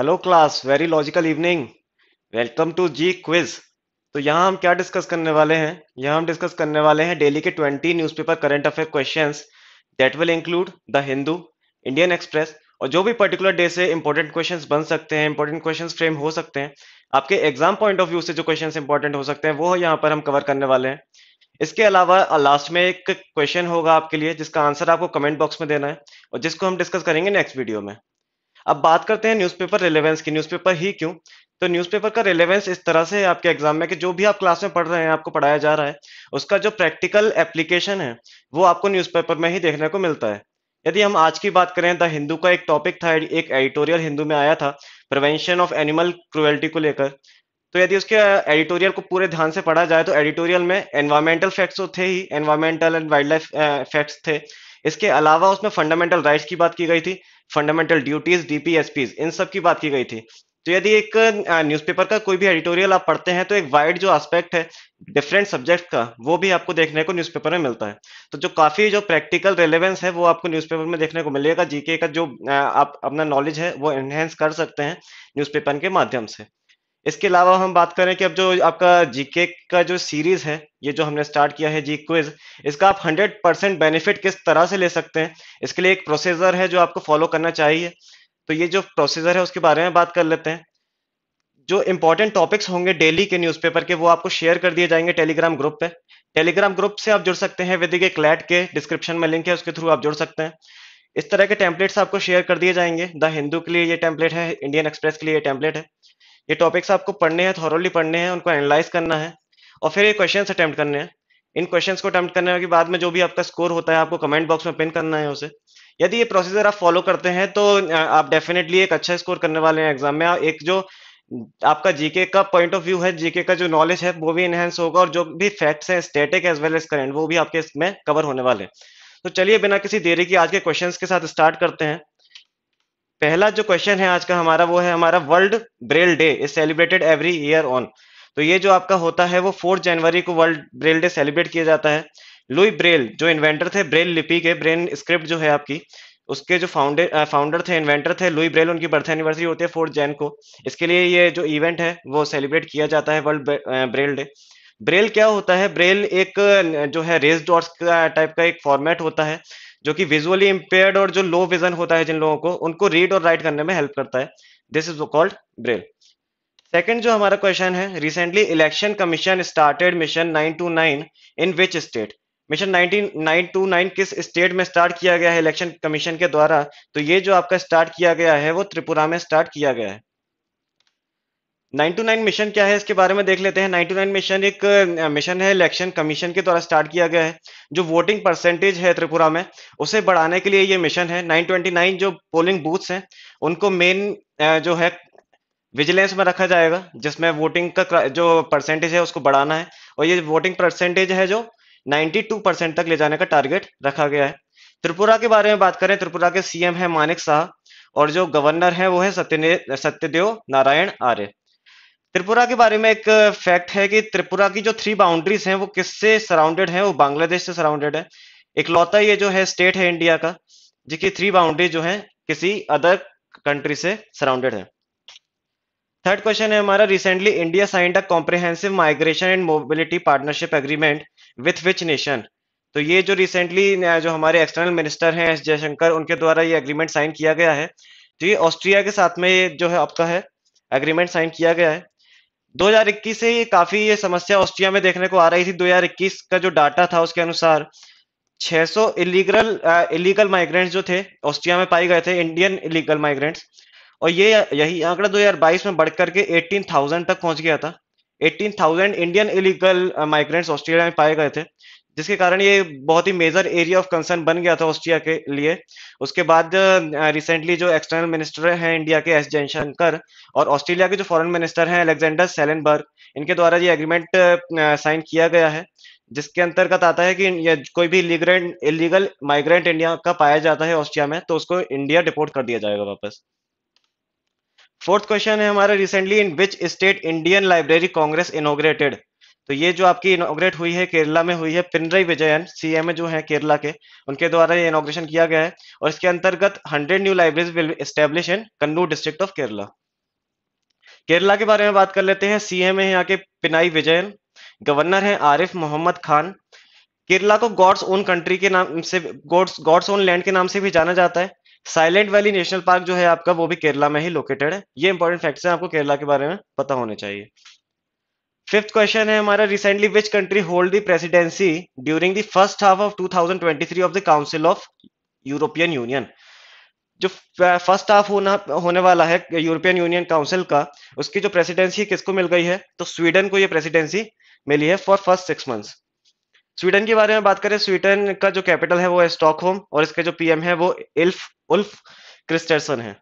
hello class very logical evening welcome to G quiz तो यहाँ हम क्या डिस्कस करने वाले हैं यहाँ हम डिस्कस करने वाले हैं डेली के 20 newspaper current affair questions that will include the Hindu Indian express और जो भी पर्टिकुलर डे से इंपॉर्टेंट क्वेश्चंस बन सकते हैं इंपॉर्टेंट क्वेश्चन फ्रेम हो सकते हैं आपके एग्जाम पॉइंट ऑफ व्यू से जो क्वेश्चन इंपॉर्टेंट हो सकते हैं वो यहाँ पर हम कवर करने वाले हैं इसके अलावा लास्ट में एक क्वेश्चन होगा आपके लिए जिसका आंसर आपको कमेंट बॉक्स में देना है और जिसको हम डिस्कस करेंगे नेक्स्ट वीडियो में अब बात करते हैं न्यूज़पेपर रिलेवेंस की न्यूज़पेपर ही क्यों तो न्यूज़पेपर का रिलेवेंस इस तरह से आपके एग्जाम में कि जो भी आप क्लास में पढ़ रहे हैं आपको पढ़ाया जा रहा है उसका जो प्रैक्टिकल एप्लीकेशन है वो आपको न्यूज़पेपर में ही देखने को मिलता है यदि हम आज की बात करें द हिंदू का एक टॉपिक था एक एडिटोरियल हिंदू में आया था प्रिवेंशन ऑफ एनिमल क्रुएल्टी को लेकर तो यदि उसके एडिटोरियल को पूरे ध्यान से पढ़ा जाए तो एडिटोरियल में एनवायरमेंटल फैक्ट्स तो थे ही environmental and wild life facts थे इसके अलावा उसमें फंडामेंटल राइट्स की बात की गई थी फंडामेंटल ड्यूटीज डीपीएसपी इन सब की बात की गई थी तो यदि एक न्यूज़पेपर का कोई भी एडिटोरियल आप पढ़ते हैं तो एक वाइड जो एस्पेक्ट है डिफरेंट सब्जेक्ट का वो भी आपको देखने को न्यूज़पेपर में मिलता है तो जो काफी जो प्रैक्टिकल रेलेवेंस है वो आपको न्यूज़पेपर में देखने को मिलेगा जीके का जो आप अपना नॉलेज है वो एनहेंस कर सकते हैं न्यूज़पेपर के माध्यम से इसके अलावा हम बात करें कि अब जो आपका जीके का जो सीरीज है ये जो हमने स्टार्ट किया है जी क्विज इसका आप 100 परसेंट बेनिफिट किस तरह से ले सकते हैं इसके लिए एक प्रोसीजर है जो आपको फॉलो करना चाहिए तो ये जो प्रोसेसर है उसके बारे में बात कर लेते हैं जो इंपॉर्टेंट टॉपिक्स होंगे डेली के न्यूज़पेपर के वो आपको शेयर कर दिए जाएंगे टेलीग्राम ग्रुप पे टेलीग्राम ग्रुप से आप जुड़ सकते हैं विदिक एक लैट के डिस्क्रिप्शन में लिंक है उसके थ्रू आप जुड़ सकते हैं इस तरह के टेम्पलेट्स आपको शेयर कर दिए जाएंगे द हिंदू के लिए ये टेम्पलेट है इंडियन एक्सप्रेस के लिए ये टेम्पलेट है ये टॉपिक्स आपको पढ़ने हैं थॉरली पढ़ने हैं उनको एनालाइज करना है और फिर ये क्वेश्चन अटैम्प्ट करने हैं इन क्वेश्चन को अटैम्प्ट करने के बाद में जो भी आपका स्कोर होता है आपको कमेंट बॉक्स में पिन करना है उसे यदि ये प्रोसीजर आप फॉलो करते हैं तो आप डेफिनेटली एक अच्छा स्कोर करने वाले हैं एग्जाम में एक जो आपका जीके का पॉइंट ऑफ व्यू है जीके का जो नॉलेज है वो भी इनहेंस होगा और जो भी फैक्ट्स हैं static as well as current वो भी आपके इसमें कवर होने वाले हैं तो चलिए बिना किसी देरी के आज के क्वेश्चंस के साथ स्टार्ट करते हैं पहला जो क्वेश्चन है आज का हमारा वो है हमारा World Braille Day is celebrated every year on तो ये जो आपका होता है वो फोर्थ जनवरी को वर्ल्ड ब्रेल डे सेलिब्रेट किया जाता है लुई ब्रेल जो इन्वेंटर थे ब्रेल लिपि के ब्रेन स्क्रिप्ट जो है आपकी उसके जो फाउंडर फाउंडर थे इन्वेंटर थे लुई ब्रेल उनकी बर्थ एनिवर्सरी होती है फोर्थ जैन को इसके लिए ये जो इवेंट है वो सेलिब्रेट किया जाता है वर्ल्ड ब्रेल डे ब्रेल क्या होता है ब्रेल एक जो है रेस डॉट्स का टाइप का एक फॉर्मेट होता है जो कि विजुअली इम्पेयर्ड और जो लो विजन होता है जिन लोगों को उनको रीड और राइट करने में हेल्प करता है this is called Braille second जो हमारा क्वेश्चन है recently election commission started mission nine two nine in which state mission nine किस स्टेट में स्टार्ट किया गया है इलेक्शन कमीशन के द्वारा तो ये जो आपका स्टार्ट किया गया है वो त्रिपुरा में स्टार्ट किया गया है नाइन टू नाइन मिशन क्या है इसके बारे में देख लेते हैं नाइन टू नाइन मिशन एक मिशन है इलेक्शन कमीशन के द्वारा स्टार्ट किया गया है जो वोटिंग परसेंटेज है त्रिपुरा में उसे बढ़ाने के लिए ये मिशन है नाइन ट्वेंटी नाइन जो पोलिंग बूथ्स हैं उनको मेन जो है विजिलेंस में रखा जाएगा जिसमें वोटिंग का जो परसेंटेज है उसको बढ़ाना है और ये वोटिंग परसेंटेज है जो नाइन्टी परसेंट तक ले जाने का टारगेट रखा गया है त्रिपुरा के बारे में बात करें त्रिपुरा के सीएम है मानिक शाह और जो गवर्नर है वो है सत्यदेव सत्यदेव नारायण आर्य त्रिपुरा के बारे में एक फैक्ट है कि त्रिपुरा की जो थ्री बाउंड्रीज हैं वो किससे सराउंडेड है वो बांग्लादेश से सराउंडेड है इकलौता ये जो है स्टेट है इंडिया का जिसकी थ्री बाउंड्री जो है किसी अदर कंट्री से सराउंडेड है थर्ड क्वेश्चन है हमारा recently India signed a comprehensive migration and mobility partnership agreement with which nation तो ये जो रिसेंटली जो हमारे एक्सटर्नल मिनिस्टर हैं एस जयशंकर उनके द्वारा ये एग्रीमेंट साइन किया गया है तो ये ऑस्ट्रिया के साथ में जो है आपका है एग्रीमेंट साइन किया गया है 2021 से ये काफी ये समस्या ऑस्ट्रिया में देखने को आ रही थी 2021 का जो डाटा था उसके अनुसार 600 इलीगल इलीगल माइग्रेंट्स जो थे ऑस्ट्रिया में पाए गए थे इंडियन इलीगल माइग्रेंट्स और ये यही आंकड़ा 2022 में बढ़कर के 18,000 तक पहुंच गया था 18,000 इंडियन इलीगल माइग्रेंट्स ऑस्ट्रेलिया में पाए गए थे जिसके कारण ये बहुत ही मेजर एरिया ऑफ कंसर्न बन गया था ऑस्ट्रिया के लिए उसके बाद रिसेंटली जो एक्सटर्नल मिनिस्टर हैं इंडिया के एस जयशंकर और ऑस्ट्रेलिया के जो फॉरेन मिनिस्टर हैं अलेक्जेंडर सेलनबर्ग इनके द्वारा ये एग्रीमेंट साइन किया गया है जिसके अंतर्गत आता है कि कोई भी इलीग्रेंट इलीगल माइग्रेंट इंडिया का पाया जाता है ऑस्ट्रिया में तो उसको इंडिया डिपोर्ट कर दिया जाएगा वापस फोर्थ क्वेश्चन है हमारा recently in which state Indian library congress inaugurated तो ये जो आपकी इनोग्रेट हुई है केरला में हुई है पिनरई विजयन सीएमए जो है केरला के उनके द्वारा ये इनोग्रेशन किया गया है और इसके अंतर्गत 100 new libraries will establish in Kannur district of Kerala Kerala के बारे में बात कर लेते हैं सीएमए है यहाँ के पिनाई विजयन गवर्नर है आरिफ मोहम्मद खान केरला को गॉड्स ओन कंट्री के नाम से गॉड्स गॉड्स ओन लैंड के नाम से भी जाना जाता है साइलेंट वैली नेशनल पार्क जो है आपका वो भी केरला में ही लोकेटेड है ये इंपॉर्टेंट फैक्ट्स हैं आपको केरला के बारे में पता होने चाहिए फिफ्थ क्वेश्चन है हमारा recently which country hold the presidency during the first half of 2023 of the council of European Union जो फर्स्ट हाफ होना होने वाला है यूरोपियन यूनियन काउंसिल का उसकी जो प्रेसिडेंसी किसको मिल गई है तो स्वीडन को ये प्रेसिडेंसी मिली है for first six months Sweden के बारे में बात करें स्वीडन का जो कैपिटल है वो है स्टॉकहोम और इसके जो पीएम है वो इल्फ उल्फ क्रिस्टरसन है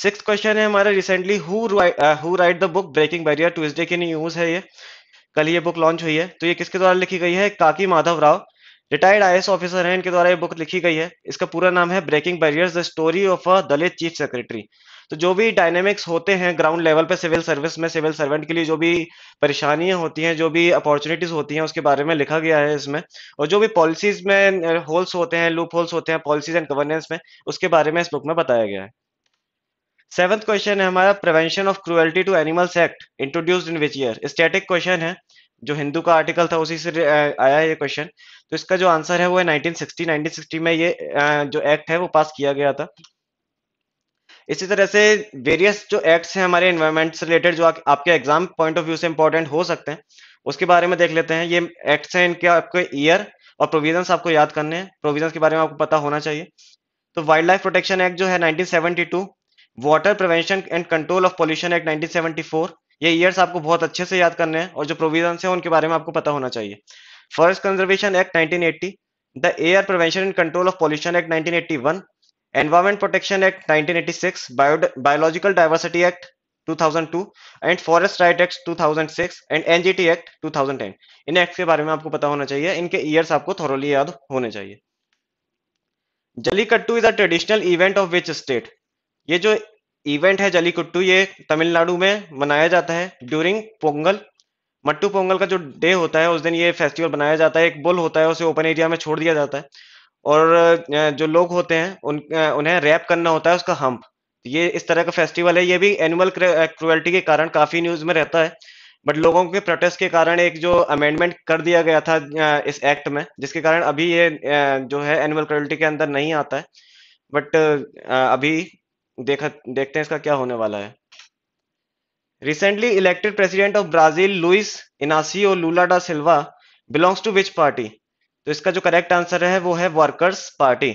सिक्स क्वेश्चन है हमारा recently who write the book breaking barrier Tuesday की न्यूज है ये कल ये बुक लॉन्च हुई है तो ये किसके द्वारा लिखी गई है Kaki Madhav Rao retired I officer हैं इनके द्वारा ये बुक लिखी गई है इसका पूरा नाम है breaking barriers the story of a Dalit chief secretary तो जो भी डायनेमिक्स होते हैं ग्राउंड लेवल पे सिविल सर्विस में सिविल सर्वेंट के लिए जो भी परेशानियां होती हैं जो भी अपॉर्चुनिटीज होती हैं उसके बारे में लिखा गया है इसमें और जो भी पॉलिसीज में होल्स uh, होते हैं लूप होल्स होते हैं पॉलिसीज एंड गवर्नेंस में उसके बारे में इस बुक में बताया गया है सेवंथ क्वेश्चन है हमारा prevention of cruelty to animals act introduced in which year static question है जो हिंदू का आर्टिकल था उसी से आया है ये क्वेश्चन तो इसका जो आंसर है वो है 1960 1960 में ये जो एक्ट है वो पास किया गया था इसी तरह से वेरियस जो एक्ट्स हैं हमारे एनवायरमेंट से रिलेटेड जो आ, आपके एग्जाम पॉइंट ऑफ व्यू से इंपॉर्टेंट हो सकते हैं उसके बारे में देख लेते हैं ये एक्ट्स हैं इनके आपके ईयर और प्रोविजंस आपको याद करने हैं प्रोविजंस के बारे में आपको पता होना चाहिए तो वाइल्ड लाइफ प्रोटेक्शन एक्ट जो है 1972 water prevention and control of pollution act 1974 ये ईयर्स आपको बहुत अच्छे से याद करने हैं और जो प्रोविजन है उनके बारे में आपको पता होना चाहिए forest conservation act nineteen the air prevention and control of pollution act nineteen environment protection act 1986 biological diversity act 2002 and forest right act 2006 and NGT act 2010 इन एक्ट के बारे में आपको पता होना चाहिए इनके ईयर्स आपको थोरली याद होने चाहिए Jallikattu is a traditional event of which state ये जो इवेंट है जलीकुट्टू ये तमिलनाडु में मनाया जाता है ड्यूरिंग पोंगल मट्टू पोंगल का जो डे होता है उस दिन ये फेस्टिवल बनाया जाता है एक बुल होता है उसे ओपन एरिया में छोड़ दिया जाता है और जो लोग होते हैं उन उन्हें रैप करना होता है उसका हम्प तो ये इस तरह का फेस्टिवल है ये भी एनिमल क्रुएल्टी के कारण काफी न्यूज में रहता है बट लोगों के प्रोटेस्ट के कारण एक जो अमेंडमेंट कर दिया गया था इस एक्ट में जिसके कारण अभी ये जो है एनिमल क्रुएल्टी के अंदर नहीं आता है बट अभी देखा देखते हैं इसका क्या होने वाला है recently elected president of Brazil Luiz Inacio Lula da Silva belongs to which party तो इसका जो करेक्ट आंसर है वो है वर्कर्स पार्टी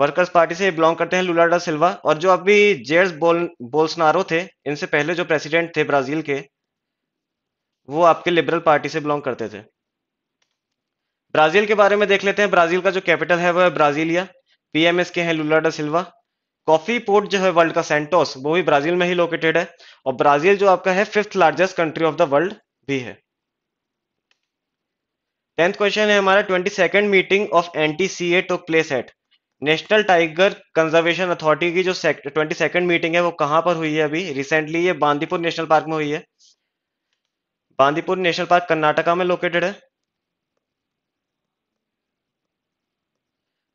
वर्कर्स पार्टी से बिलोंग करते हैं लूला सिल्वा और जो अभी जेर्स बोल बोल्सनारो थे इनसे पहले जो प्रेसिडेंट थे ब्राजील के वो आपके लिबरल पार्टी से बिलोंग करते थे ब्राजील के बारे में देख लेते हैं ब्राजील का जो कैपिटल है वो है ब्राजीलिया पीएमएस के हैं लूलाडा सिल्वा कॉफी पोर्ट जो है वर्ल्ड का सेंटोस वो भी ब्राजील में ही लोकेटेड है और ब्राजील जो आपका है fifth largest country of the world भी है टेंथ क्वेश्चन है हमारा twenty second meeting of N T C A to place at national tiger conservation authority की जो ट्वेंटी सेकेंड मीटिंग है वो कहां पर हुई है अभी रिसेंटली ये बांदीपुर नेशनल पार्क में हुई है बांदीपुर नेशनल पार्क कर्नाटका में लोकेटेड है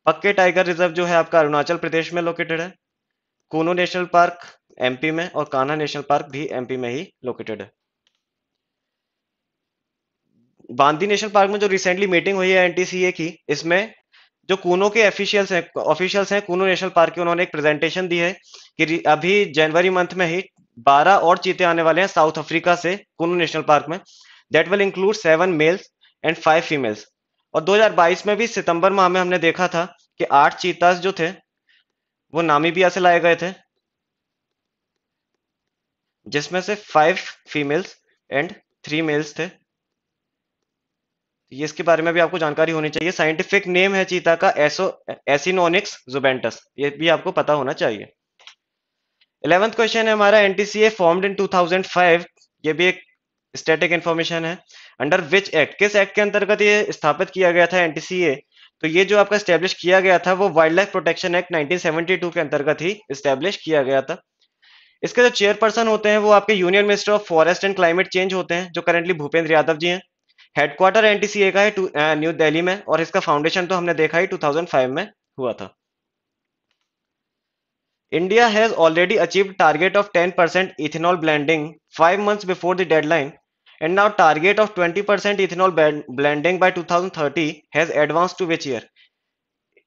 पक्के टाइगर रिजर्व जो है आपका अरुणाचल प्रदेश में लोकेटेड है कोनो नेशनल पार्क एमपी में और कान्हा नेशनल पार्क भी एमपी में ही लोकेटेड है बांदी नेशनल पार्क में जो रिसेंटली मीटिंग हुई है एनटीसीए की इसमें जो कूनो के ऑफिशियल्स हैं ऑफिशियल्स हैं कूनो नेशनल पार्क के उन्होंने एक प्रेजेंटेशन दी है कि अभी जनवरी मंथ में ही 12 और चीते आने वाले हैं साउथ अफ्रीका से कूनो नेशनल पार्क में that will include seven males and five females और 2022 में भी सितंबर माह में हमने देखा था कि आठ चीताज जो थे वो भी ऐसे लाए गए थे जिसमें से five females and three males थे ये इसके बारे में भी आपको जानकारी होनी चाहिए साइंटिफिक नेम है चीता का एसो एसिनोनिक्स जुबेंटस ये भी आपको पता होना चाहिए इलेवेंथ क्वेश्चन है हमारा एनटीसीए फॉर्मड इन 2005 ये भी एक स्टैटिक इंफॉर्मेशन है अंडर विच एक्ट किस एक्ट के अंतर्गत ये स्थापित किया गया था एनटीसीए तो ये जो आपका स्टैब्लिश किया गया था वो wild life protection act nineteen के अंतर्गत ही स्टैब्लिश किया गया था इसके जो चेयरपर्सन होते हैं वो आपके union minister of forest and climate change होते हैं जो करेंटली भूपेंद्र यादव जी हैं हेडक्वार्टर एनटीसीए का है न्यू दिल्ली में और इसका फाउंडेशन तो हमने देखा ही 2005 में हुआ था India has already achieve target of 10% ethanol blending five months before the deadline And now target of 20% ethanol blending by 2030 has advance to which year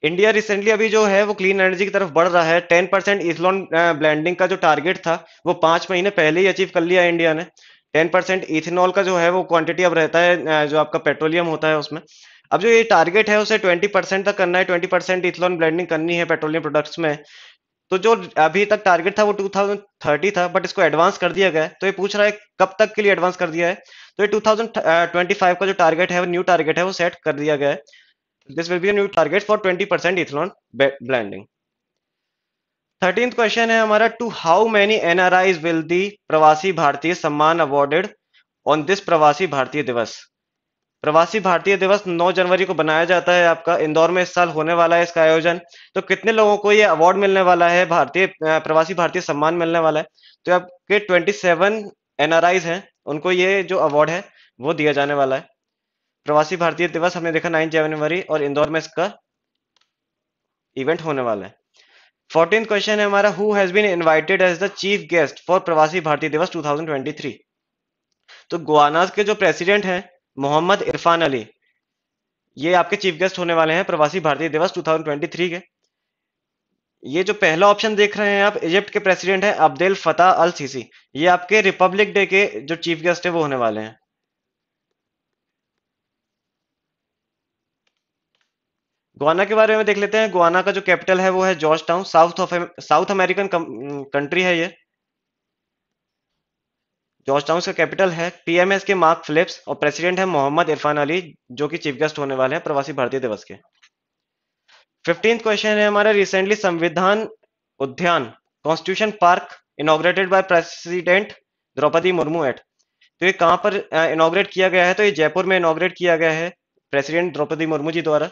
India recently अभी जो है वो क्लीन एनर्जी की तरफ बढ़ रहा है टेन परसेंट इथेनॉल ब्लैंडिंग का जो टारगेट था वो पांच महीने पहले ही अचीव कर लिया इंडिया ने टेन परसेंट इथेनॉल का जो है वो क्वांटिटी अब रहता है जो आपका पेट्रोलियम होता है उसमें अब जो ये टारगेट है उसे 20 परसेंट तक करना है 20 परसेंट इथेनॉल ब्लेंडिंग करनी है पेट्रोलियम प्रोडक्ट्स में तो जो अभी तक टारगेट था वो 2030 था बट इसको एडवांस कर दिया गया तो ये पूछ रहा है कब तक के लिए एडवांस कर दिया है तो ये 2025 का जो टारगेट है वो न्यू टारगेट है वो सेट कर दिया गया है this will be new target for 20% percent इथलॉन ब्लैंडिंग थर्टीन क्वेश्चन है हमारा to how many NRIs will the Pravasi Bharatiya सम्मान अवॉर्डेड ऑन दिस प्रवासी भारतीय दिवस प्रवासी भारतीय दिवस 9 जनवरी को बनाया जाता है आपका इंदौर में इस साल होने वाला है इसका आयोजन तो कितने लोगों को ये अवार्ड मिलने वाला है भारतीय प्रवासी भारतीय सम्मान मिलने वाला है तो आपके 27 सेवन एनआरआईज हैं उनको ये जो अवार्ड है वो दिया जाने वाला है प्रवासी भारतीय दिवस हमने देखा नाइन जनवरी और इंदौर में इसका इवेंट होने वाला है फोर्टीन क्वेश्चन है हमारा who has been invited as the chief guest for Pravasi Bharatiya दिवस टू तो गुआनाज के जो प्रेसिडेंट हैं मोहम्मद इरफान अली ये आपके चीफ गेस्ट होने वाले हैं प्रवासी भारतीय दिवस 2023 के ये जो पहला ऑप्शन देख रहे हैं आप इजिप्ट के प्रेसिडेंट हैं अब्देल फताह अल सीसी ये आपके रिपब्लिक डे के जो चीफ गेस्ट है वो होने वाले हैं गोवाना के बारे में देख लेते हैं गोवाना का जो कैपिटल है वो है Georgetown South South American country है ये जॉर्जटाउन का कैपिटल है पीएमएस के मार्क फिलिप्स और प्रेसिडेंट है मोहम्मद इरफान अली जो कि चीफ गेस्ट होने वाले हैं प्रवासी भारतीय दिवस के फिफ्टींथ क्वेश्चन है हमारा recently Samvidhan Udyan constitution park inaugurated by president Droupadi Murmu at तो ये कहाँ पर इनोग्रेट किया गया है तो ये जयपुर में इनोग्रेट किया गया है प्रेसिडेंट द्रौपदी मुर्मू जी द्वारा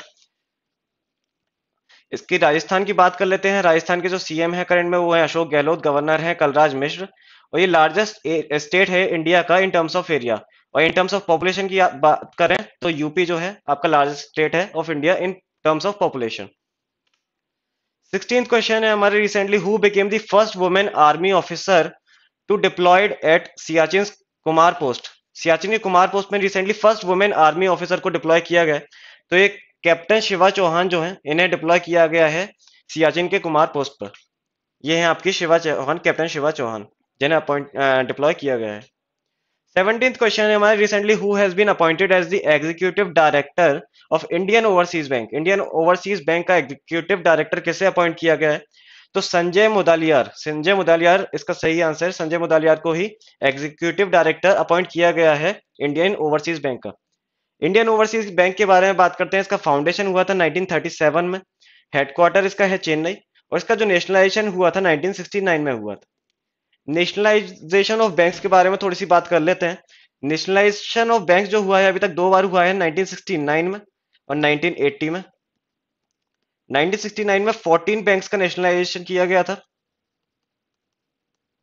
इसकी राजस्थान की बात कर लेते हैं राजस्थान के जो सीएम है करंट में वो है अशोक गहलोत गवर्नर है कलराज मिश्र और ये लार्जेस्ट स्टेट है इंडिया का इन टर्म्स ऑफ एरिया और इन टर्म्स ऑफ पॉपुलेशन की बात करें तो यूपी जो है आपका लार्जेस्ट स्टेट है of India in terms of population sixteen question है हमारे recently who became the first women army officer to deployed at Siachen Kumar post Siachen के कुमार पोस्ट में recently first women army officer को डिप्लॉय किया गया तो ये कैप्टन शिवा चौहान जो है इन्हें डिप्लॉय किया गया है सियाचिन तो के कुमार पोस्ट पर यह है आपकी शिवा चौहान कैप्टन शिवा चौहान जिन्हें अपॉइंट डिप्लॉय uh, किया गया है सेवनटीन क्वेश्चन है हमारे recently who has been appointed as the executive director of Indian Overseas Bank Indian Overseas Bank का एग्जीक्यूटिव डायरेक्टर किसे अपॉइंट किया गया है तो संजय मुदालियार संजय मुदालियार इसका सही आंसर संजय मुदालियार को ही एग्जीक्यूटिव डायरेक्टर अपॉइंट किया गया है इंडियन ओवरसीज बैंक का इंडियन ओवरसीज बैंक के बारे में बात करते हैं इसका फाउंडेशन हुआ था 1937 में हेडक्वार्टर इसका है चेन्नई और इसका जो नेशनलाइजेशन हुआ था 1969 में हुआ था नेशनलाइजेशन ऑफ बैंक्स के बारे में थोड़ी सी बात कर लेते हैं नेशनलाइजेशन ऑफ बैंक जो हुआ है अभी तक दो बार हुआ है 1969 में और 1980 में 1969 में 14 बैंक्स का नेशनलाइजेशन किया गया था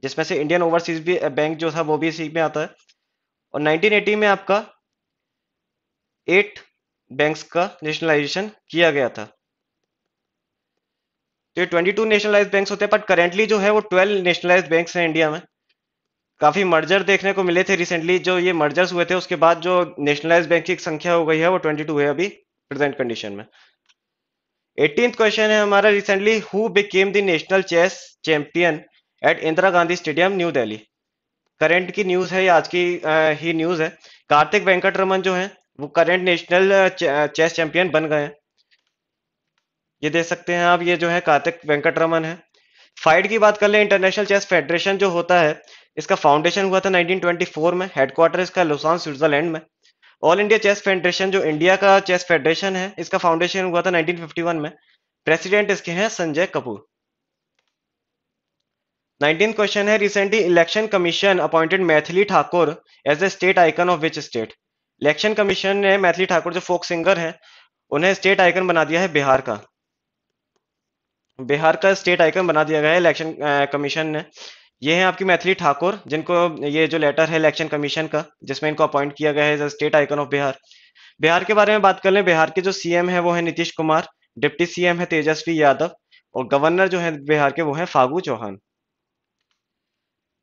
जिसमें से इंडियन ओवरसीज भी बैंक जो था वो भी इसी में आता है और 1980 में आपका एट बैंक्स का नेशनलाइजेशन किया गया था तो ये 22 नेशनलाइज बैंक्स होते हैं बट करेंटली जो है वो 12 नेशनलाइज बैंक्स हैं इंडिया में काफी मर्जर देखने को मिले थे रिसेंटली जो ये मर्जर्स हुए थे उसके बाद जो नेशनलाइज बैंक की संख्या हो गई है वो 22 है अभी प्रेजेंट कंडीशन में एटीन क्वेश्चन है हमारा recently who became the national chess champion at Indira Gandhi stadium new Delhi current की न्यूज है आज की आ, ही न्यूज है कार्तिक वेंकट रमन जो है वो करंट नेशनल चेस चैंपियन बन गए हैं ये देख सकते हैं आप ये जो है कार्तिक वेंकट रमन है फाइट की बात कर ले इंटरनेशनल चेस फेडरेशन जो होता है इसका फाउंडेशन हुआ था 1924 में हेडक्वार्टर इसका लुसान स्विट्जरलैंड में ऑल इंडिया चेस फेडरेशन जो इंडिया का चेस फेडरेशन है इसका फाउंडेशन हुआ था 1951 में प्रेसिडेंट इसके हैं संजय कपूर नाइनटीन क्वेश्चन है recently election commission appointed Maithili Thakur as a state icon of which state election commission ने मैथिली ठाकुर जो फोक सिंगर हैं उन्हें स्टेट आइकन बना दिया है बिहार का बिहार का स्टेट आइकन बना दिया गया है इलेक्शन कमीशन ने ये है आपकी मैथिली ठाकुर जिनको ये जो लेटर है इलेक्शन कमीशन का जिसमें इनको अपॉइंट किया गया है state icon of Bihar Bihar के बारे में बात कर लें बिहार के जो सीएम है वो है नीतीश कुमार डिप्टी सीएम है तेजस्वी यादव और गवर्नर जो है बिहार के वो है फागू चौहान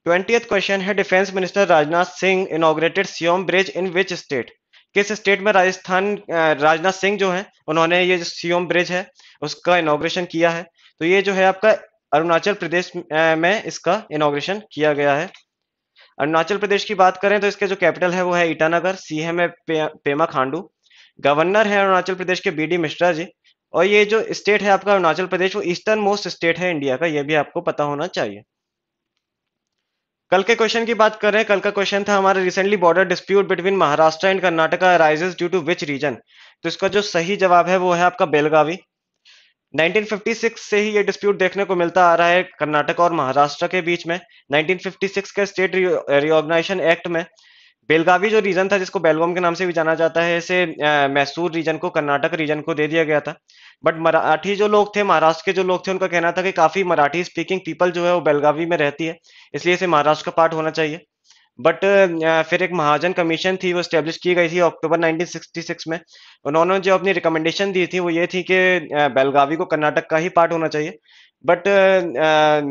ट्वेंटी क्वेश्चन है defence minister Rajnath Singh inaugurated Siom bridge in which state किस स्टेट में राजस्थान राजनाथ सिंह जो है उन्होंने ये जो सियोम ब्रिज है उसका इनोग्रेशन किया है तो ये जो है आपका अरुणाचल प्रदेश में इसका इनोग्रेशन किया गया है अरुणाचल प्रदेश की बात करें तो इसके जो कैपिटल है वो है ईटानगर सी है पे, पेमा खांडू गवर्नर है अरुणाचल प्रदेश के बीडी मिश्रा जी और ये जो स्टेट है आपका अरुणाचल प्रदेश वो ईस्टर्न मोस्ट स्टेट है इंडिया का ये भी आपको पता होना चाहिए कल के क्वेश्चन की बात करें कल का क्वेश्चन था हमारा recently border dispute between Maharashtra and Karnataka rises due to which region तो इसका जो सही जवाब है वो है आपका बेलगावी 1956 से ही ये डिस्प्यूट देखने को मिलता आ रहा है कर्नाटक और महाराष्ट्र के बीच में 1956 के स्टेट रिओर्गनाइजेशन एक्ट में बेलगावी जो रीजन था जिसको बेलगाम के नाम से भी जाना जाता है इसे मैसूर रीजन को कर्नाटक रीजन को दे दिया गया था बट मराठी जो लोग थे महाराष्ट्र के जो लोग थे उनका कहना था कि काफी मराठी स्पीकिंग पीपल जो है वो बेलगावी में रहती है इसलिए इसे महाराष्ट्र का पार्ट होना चाहिए बट uh, फिर एक महाजन कमीशन थी वो स्टेब्लिश की गई थी अक्टूबर 1966 में उन्होंने जो अपनी रिकमेंडेशन दी थी वो ये थी कि बेलगावी uh, को कर्नाटक का ही पार्ट होना चाहिए बट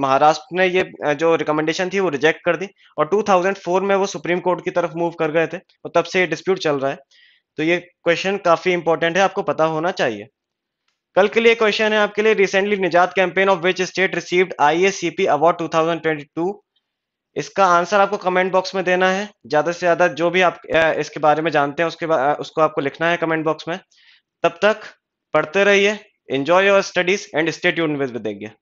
महाराष्ट्र uh, ने ये जो रिकमेंडेशन थी वो रिजेक्ट कर दी और 2004 में वो सुप्रीम कोर्ट की तरफ मूव कर गए थे और तब से ये डिस्प्यूट चल रहा है तो ये क्वेश्चन काफी इंपॉर्टेंट है आपको पता होना चाहिए कल के लिए क्वेश्चन है आपके लिए recently Nijaat campaign of which state received IACP award to इसका आंसर आपको कमेंट बॉक्स में देना है ज्यादा से ज्यादा जो भी आप इसके बारे में जानते हैं उसके उसको आपको लिखना है कमेंट बॉक्स में तब तक पढ़ते रहिए enjoy your studies and state universe Vidya